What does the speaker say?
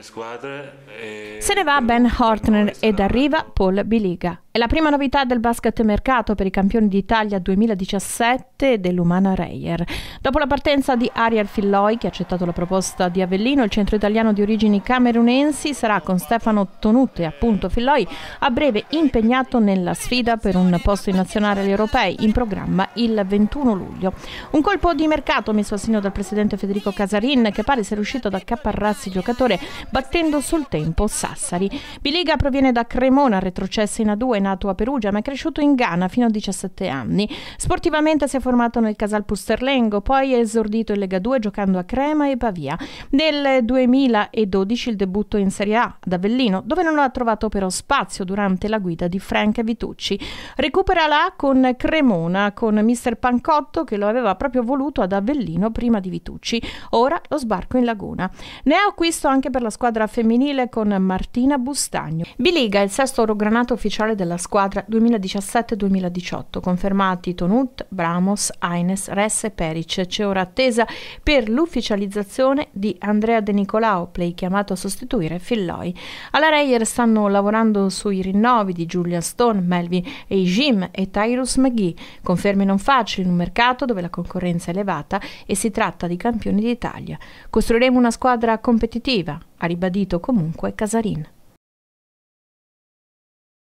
Eh, Se ne va Ben Hortner ed arriva Paul Biliga. È la prima novità del basket mercato per i campioni d'Italia 2017 dell'Umana Reyer. Dopo la partenza di Ariel Filloi, che ha accettato la proposta di Avellino, il centro italiano di origini camerunensi sarà con Stefano Tonute, appunto Filloi, a breve impegnato nella sfida per un posto in nazionale agli europei in programma il 21 luglio. Un colpo di mercato messo a segno dal presidente Federico Casarin, che pare sia riuscito ad accaparrarsi il giocatore battendo sul tempo Sassari. Biliga proviene da Cremona, retrocessa in A2, nato a Perugia, ma è cresciuto in Ghana fino a 17 anni. Sportivamente si è formato nel Casal Pusterlengo, poi è esordito in Lega 2 giocando a Crema e Pavia. Nel 2012 il debutto in Serie A ad Avellino, dove non ha trovato però spazio durante la guida di Frank Vitucci. Recupera là con Cremona, con Mr. Pancotto che lo aveva proprio voluto ad Avellino prima di Vitucci. Ora lo sbarco in Laguna. Ne ha acquisto anche per la squadra squadra femminile con Martina Bustagno. Biliga è il sesto oro granato ufficiale della squadra 2017-2018, confermati Tonut, Bramos, Aines, Ress e Peric. C'è ora attesa per l'ufficializzazione di Andrea De Nicolao, play chiamato a sostituire Filloi. Alla Reyer stanno lavorando sui rinnovi di Julia Stone, Melvin Eijim e Tyrus McGee, conferme non facili in un mercato dove la concorrenza è elevata e si tratta di campioni d'Italia. Costruiremo una squadra competitiva, ha ribadito comunque Casarin.